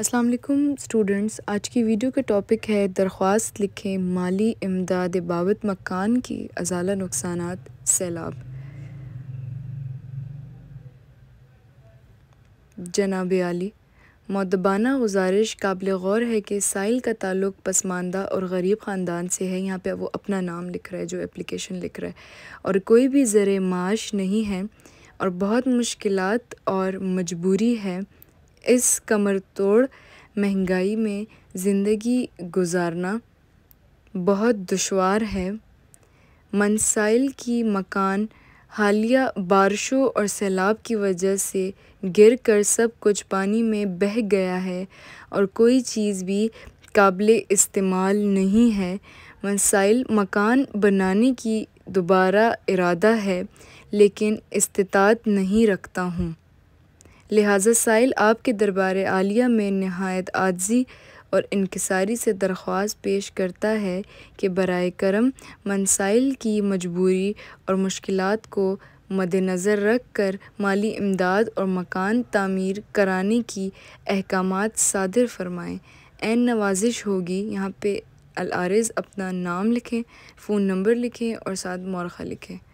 अस्सलाम वालेकुम स्टूडेंट्स आज की वीडियो का टॉपिक है दरख्वास्त लिखें माली इमदाद बाबत मकान की अजाला नुकसान सैलाब जनाब आली मदबाना गुजारिश काबिल गौर है कि साइल का ताल्लुक पसमानदा और गरीब ख़ानदान से है यहाँ पे वो अपना नाम लिख रहा है जो एप्लीकेशन लिख रहा है और कोई भी ज़र माश नहीं है और बहुत मुश्किलात और मजबूरी है इस कमर तोड़ महंगाई में ज़िंदगी गुज़ारना बहुत दुशवार है मनसाइल की मकान हालिया बारिशों और सैलाब की वजह से गिर कर सब कुछ पानी में बह गया है और कोई चीज़ भी काबिल इस्तेमाल नहीं है मसाइल मकान बनाने की दोबारा इरादा है लेकिन इस्तात नहीं रखता हूँ लिहाजा साइल आपके दरबार आलिया में नहायत आजी और इनकसारी से दरख्वास्त पेश करता है कि बर करम मनसाइल की मजबूरी और मुश्किल को मद्नज़र रख कर माली इमदाद और मकान तमीर कराने की अहकाम सादर फरमाएँ एन नवाजिश होगी यहाँ पे अलारज़ अपना नाम लिखें फ़ोन नंबर लिखें और साथ मौरखा लिखें